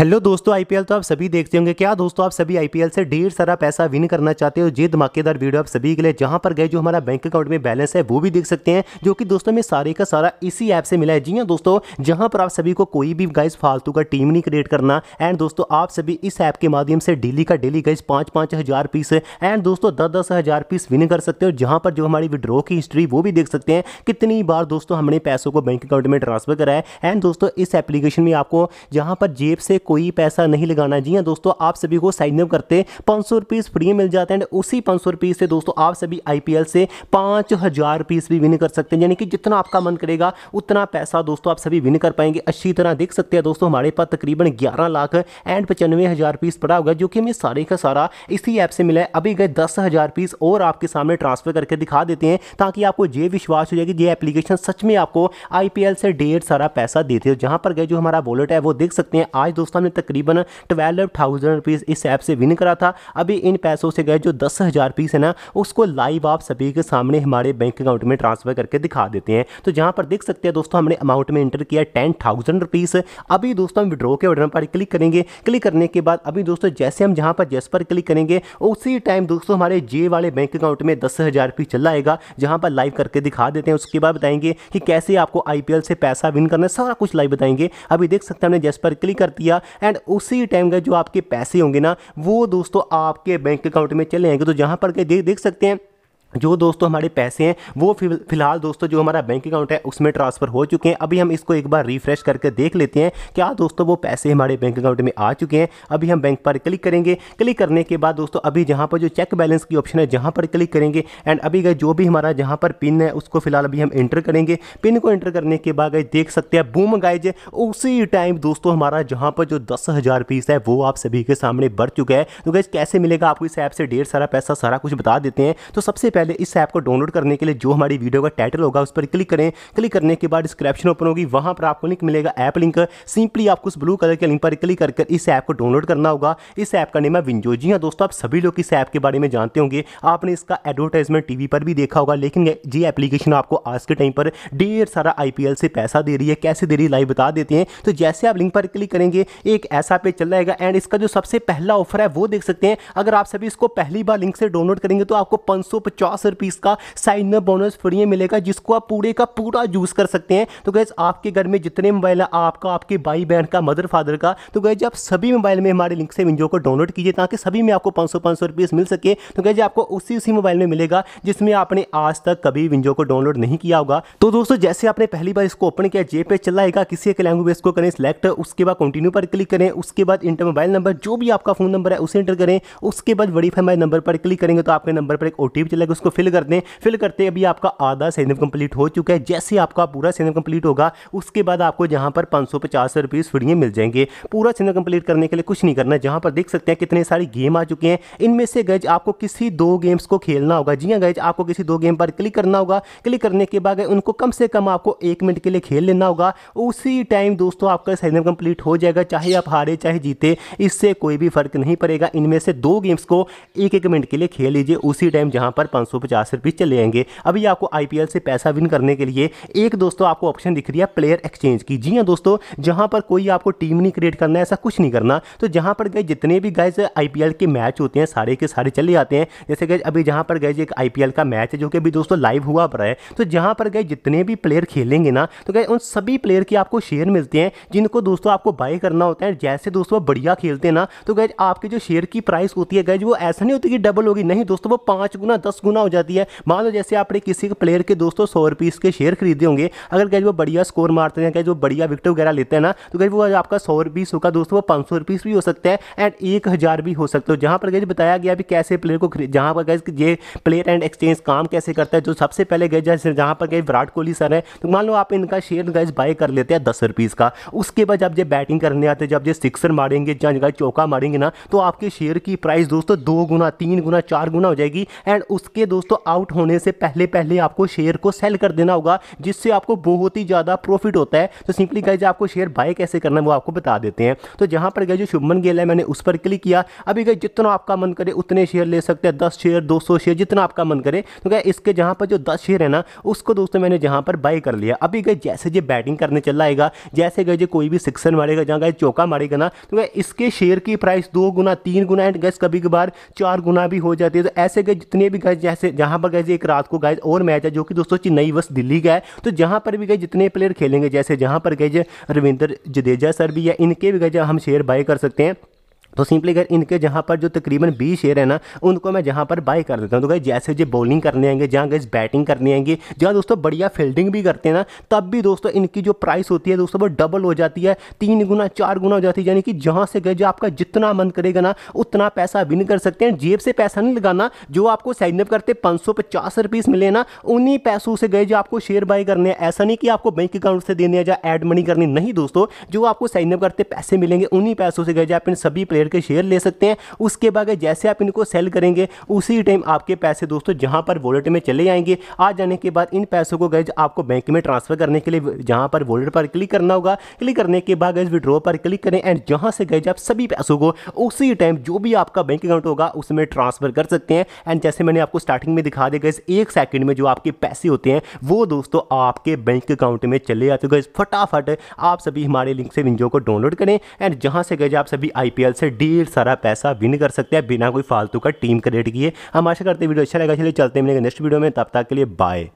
hello दोस्तों IPL तो आप सभी देखते होंगे क्या दोस्तों आप सभी आईपीएल से ढेर सारा पैसा विन करना चाहते हो जे धमाकेदार वीडियो आप सभी के लिए जहां पर गए जो हमारा बैंक अकाउंट में बैलेंस है वो भी देख सकते हैं जो कि दोस्तों में सारे का सारा इसी ऐप से मिला है जी हाँ दोस्तों जहां पर आप सभी को कोई भी गाइज फालतू का टीम नहीं क्रिएट करना एंड दोस्तों आप सभी इस ऐप के माध्यम से डेली का डेली गाइज पाँच पाँच हज़ार पीस एंड दोस्तों दस दस हज़ार पीस विन कर सकते हो जहाँ पर जो हमारी विड्रॉ की हिस्ट्री वो भी देख सकते हैं कितनी बार दोस्तों हमने पैसों को बैंक अकाउंट में ट्रांसफर कराया एंड दोस्तों इस एप्लीकेशन में आपको जहाँ पर जेब से कोई पैसा नहीं लगाना जी हाँ दोस्तों आप सभी को साइनअप करते पाँच सौ रुपीज़ फ्री मिल जाते हैं उसी पाँच सौ रुपीज़ से दोस्तों आप सभी आई से पाँच हज़ार रुपीज़ भी विन कर सकते हैं यानी कि जितना आपका मन करेगा उतना पैसा दोस्तों आप सभी विन कर पाएंगे अच्छी तरह देख सकते हैं दोस्तों हमारे पास तकरीबन ग्यारह लाख एंड पचानवे हज़ार रुपीज़ पड़ा होगा जो कि हमें सारे का सारा इसी ऐप से मिला है अभी गए दस हज़ार रुपीज़ और आपके सामने ट्रांसफ़र करके दिखा देते हैं ताकि आपको ये विश्वास हो जाएगी ये एप्लीकेशन सच में आपको आई से डेढ़ सारा पैसा देते हो जहाँ पर गए जो हमारा वॉलेट है वो देख सकते हैं आज दोस्तों साहब तकरीबन ट्वेल्व थाउजेंड रुपीज़ इस ऐप से विन करा था अभी इन पैसों से गए जो दस हज़ार रुपीज़ है ना उसको लाइव आप सभी के सामने हमारे बैंक अकाउंट में ट्रांसफ़र करके दिखा देते हैं तो जहाँ पर देख सकते हैं दोस्तों हमने अमाउंट में इंटर किया टेन थाउजेंड रुपीज़ अभी दोस्तों हम विड्रॉ के ऑर्डर पर क्लिक करेंगे क्लिक करने के बाद अभी दोस्तों जैसे हम जहाँ पर जैस पर क्लिक करेंगे उसी टाइम दोस्तों हमारे जे वाले बैंक अकाउंट में दस हज़ार रुपये चला आएगा जहाँ पर लाइव करके दिखा देते हैं उसके बाद बताएंगे कि कैसे आपको आई से पैसा विन करना है सारा कुछ लाइव बताएंगे अभी देख सकते हैं हमने जैस पर क्लिक कर दिया एंड उसी टाइम का जो आपके पैसे होंगे ना वो दोस्तों आपके बैंक अकाउंट में चले आएंगे तो जहाँ पर के देख देख सकते हैं जो दोस्तों हमारे पैसे हैं वो फिलहाल दोस्तों जो हमारा बैंक अकाउंट है उसमें ट्रांसफ़र हो चुके हैं अभी हम इसको एक बार रिफ्रेश करके देख लेते हैं क्या दोस्तों वो पैसे हमारे बैंक अकाउंट में आ चुके हैं अभी हम बैंक पर क्लिक करेंगे क्लिक करने के बाद दोस्तों अभी जहाँ पर जो चेक बैलेंस की ऑप्शन है जहाँ पर क्लिक करेंगे एंड अभी गए जो भी हमारा जहाँ पर पिन है उसको फिलहाल अभी हम इंटर करेंगे पिन को इंटर करने के बाद गए देख सकते हैं बूम गाइज उसी टाइम दोस्तों हमारा जहाँ पर जो दस हज़ार पीस है वो आप सभी के सामने बढ़ चुका है तो गैज कैसे मिलेगा आपको इस ऐप से ढेर सारा पैसा सारा कुछ बता देते हैं तो सबसे पहले इस ऐप को डाउनलोड करने के लिए जो हमारी वीडियो का टाइटल होगा उस पर क्लिक करें क्लिक करने के बाद डिस्क्रिप्शन ओपन होगी वहां पर आपको लिंक मिलेगा ऐप लिंक सिंपली आपको उस ब्लू कलर के लिंक पर क्लिक करके इस ऐप को डाउनलोड करना होगा इस ऐप का नेम है विंजो जी हाँ दोस्तों आप सभी लोग इस ऐप के बारे में जानते होंगे आपने इसका एडवर्टाइजमेंट टीवी पर भी देखा होगा लेकिन ये एप्लीकेशन आपको आज के टाइम पर ढेर सारा आईपीएल से पैसा दे रही है कैसे दे रही है लाइव बता देते हैं तो जैसे आप लिंक पर क्लिक करेंगे एक ऐसा पेज चल जाएगा एंड इसका जो सबसे पहला ऑफर है वो देख सकते हैं अगर आप सभी इसको पहली बार लिंक से डाउनलोड करेंगे तो आपको पाँच पचास रुपीज़ का साइन अप बोनस फ्री मिलेगा जिसको आप पूरे का पूरा यूज़ कर सकते हैं तो गैस आपके घर में जितने मोबाइल है आपका आपके भाई बहन का मदर फादर का तो गैज आप सभी मोबाइल में हमारे लिंक से विंडो को डाउनलोड कीजिए ताकि सभी में आपको पाँच सौ पाँच सौ रुपीज़ मिल सके तो गैज आपको उसी उसी मोबाइल में मिलेगा जिसमें आपने आज तक कभी विंडो को डाउनलोड नहीं किया होगा तो दोस्तों जैसे आपने पहली बार इसको ओपन किया जेपे पे चलाएगा किसी एक लैंग्वेज को करें सिलेक्ट उसके बाद कंटिन्यू पर क्लिक करें उसके बाद इंटर मोबाइल नंबर जो भी आपका फोन नंबर है उसे इंटर करें उसके बाद वरीफाई मोबाइल नंबर पर क्लिक करेंगे तो आपके नंबर पर एक ओ टी चलेगा उसको फिल कर दें फिल करते अभी आपका आधा सेनेप कंप्लीट हो चुका है जैसे आपका पूरा सेनेप कंप्लीट होगा उसके बाद आपको जहां पर पाँच सौ पचास रुपीज़ फ्रीए मिल जाएंगे पूरा सेनेप कंप्लीट करने के लिए कुछ नहीं करना जहाँ पर देख सकते हैं कितने सारी गेम आ चुके हैं इनमें से गज आपको किसी दो गेम्स को खेलना होगा जी हाँ गज आपको किसी दो गेम पर क्लिक करना होगा क्लिक करने के बाद उनको कम से कम आपको एक मिनट के लिए खेल लेना होगा उसी टाइम दोस्तों आपका सेनेप कंप्लीट हो जाएगा चाहे आप हारे चाहे जीते इससे कोई भी फर्क नहीं पड़ेगा इनमें से दो गेम्स को एक एक मिनट के लिए खेल लीजिए उसी टाइम जहां पर पाँच सौ पचास रुपीज़ चले जाएंगे अभी आपको आई से पैसा विन करने के लिए एक दोस्तों आपको ऑप्शन दिख रही है प्लेयर एक्सचेंज की जी हाँ दोस्तों जहाँ पर कोई आपको टीम नहीं क्रिएट करना है ऐसा कुछ नहीं करना तो जहाँ पर गए जितने भी गए आई के मैच होते हैं सारे के सारे चले जाते हैं जैसे गए अभी जहाँ पर गए एक आई का मैच है जो कि अभी दोस्तों लाइव हुआ पर है तो जहाँ पर गए जितने भी प्लेयर खेलेंगे ना तो गए उन सभी प्लेयर की आपको शेयर मिलते हैं जिनको दोस्तों आपको बाय करना होता है जैसे दोस्तों बढ़िया खेलते हैं ना तो गए आपके जो शेयर की प्राइस होती है गए वो ऐसा नहीं होती कि डबल होगी नहीं दोस्तों वो पाँच गुना दस गुना जमा हो जाती है मान लो जैसे आपने किसी के प्लेयर के दोस्तों सौ रुपीज़ के शेयर खरीदे होंगे अगर कहीं वो बढ़िया स्कोर मारते हैं कहीं वो बढ़िया विकेट वगैरह लेते हैं ना तो कहीं वो आपका सौ रुपीज़ होगा दोस्तों वो पाँच सौ भी हो सकता है एंड एक हज़ार भी हो सकता है जहाँ पर गैज बताया गया भी कैसे प्लेयर को जहाँ पर ये प्लेयर एंड एक्सचेंज काम कैसे करता है जो सबसे पहले गए जैसे जहाँ पर गए विराट कोहली सर है तो मान लो आप इनका शेयर गैस बाय कर लेते हैं दस रुपीज़ का उसके बाद जब जब बैटिंग करने आते हैं जब ये सिक्सर मारेंगे जहां जगह चौका मारेंगे ना तो आपके शेयर की प्राइस दोस्तों दो गुना तीन गुना चार गुना हो जाएगी एंड उसके सकती है दोस्तों आउट होने से पहले पहले आपको शेयर को सेल कर देना होगा जिससे आपको बहुत ही ज़्यादा प्रॉफिट होता है तो सिंपली गाइज आपको शेयर बाय कैसे करना है वो आपको बता देते हैं तो जहां पर गए जो शुभमन गेल है मैंने उस पर क्लिक किया अभी गए जितना आपका मन करे उतने शेयर ले सकते हैं दस शेयर दो शेयर जितना आपका मन करे तो क्या इसके जहां पर जो दस शेयर है ना उसको दोस्तों मैंने जहां पर बाय कर लिया अभी गए जैसे जो बैटिंग करने चला आएगा जैसे गए जो कोई भी सिक्सर मारेगा जहाँ गए चौका मारेगा ना तो इसके शेयर की प्राइस दो गुना तीन गुना एंड गैस कभी कभार चार गुना भी हो जाती है तो ऐसे गए जितने भी गैस जैसे जहां पर गए एक रात को गाइज और मैच है जो कि दोस्तों चेन्नई वस दिल्ली का है तो जहां पर भी गए जितने प्लेयर खेलेंगे जैसे जहां पर गए रविंद्र जडेजा सर भी है इनके भी गए हम शेयर बाय कर सकते हैं तो सिंपली अगर इनके जहाँ पर जो तकरीबन बीस शेयर है ना उनको मैं जहाँ पर बाय कर देता हूँ तो गई जैसे जो बॉलिंग करने आएंगे जहाँ गई बैटिंग करने आएंगे जहाँ दोस्तों बढ़िया फील्डिंग भी करते हैं ना तब भी दोस्तों इनकी जो प्राइस होती है दोस्तों वो डबल हो जाती है तीन गुना चार गुना हो जाती है यानी कि जहाँ से गए जो आपका जितना मन करेगा ना उतना पैसा विन कर सकते हैं जेब से पैसा नहीं लगाना जो आपको साइनअप करते पाँच सौ पचास रुपीस मिले ना उन्हीं पैसों से गए जो आपको शेयर बाय करने हैं ऐसा नहीं कि आपको बैंक अकाउंट से देने या एड मनी करनी नहीं दोस्तों जो आपको साइनअप करते पैसे मिलेंगे उन्हीं पैसों से गए जो आप इन सभी प्लेयर ट्रेड के शेयर ले सकते हैं उसके बाद जैसे आप इनको सेल करेंगे उसी टाइम आपके पैसे दोस्तों जहां पर वॉलेट में चले जाएंगे आ जाने के बाद इन पैसों को गैज आपको बैंक में ट्रांसफर करने के लिए जहां पर वॉलेट पर क्लिक करना होगा क्लिक करने के बाद गैज विड्रॉ पर क्लिक करें एंड जहां से गैज आप सभी पैसों को उसी टाइम जो भी आपका बैंक अकाउंट होगा उसमें ट्रांसफर कर सकते हैं एंड जैसे मैंने आपको स्टार्टिंग में दिखा दिया गैस एक सेकेंड में जो आपके पैसे होते हैं वो दोस्तों आपके बैंक अकाउंट में चले जाते गैज तो फटाफट आप सभी हमारे लिंक से विंजो को डाउनलोड करें एंड जहां से गैज आप सभी आई से ढेर सारा पैसा विन कर सकते हैं बिना कोई फालतू का टीम क्रिएट किए हम आशा करते वीडियो अच्छा लगा चलिए चलते मिलेंगे नेक्स्ट वीडियो में तब तक के लिए बाय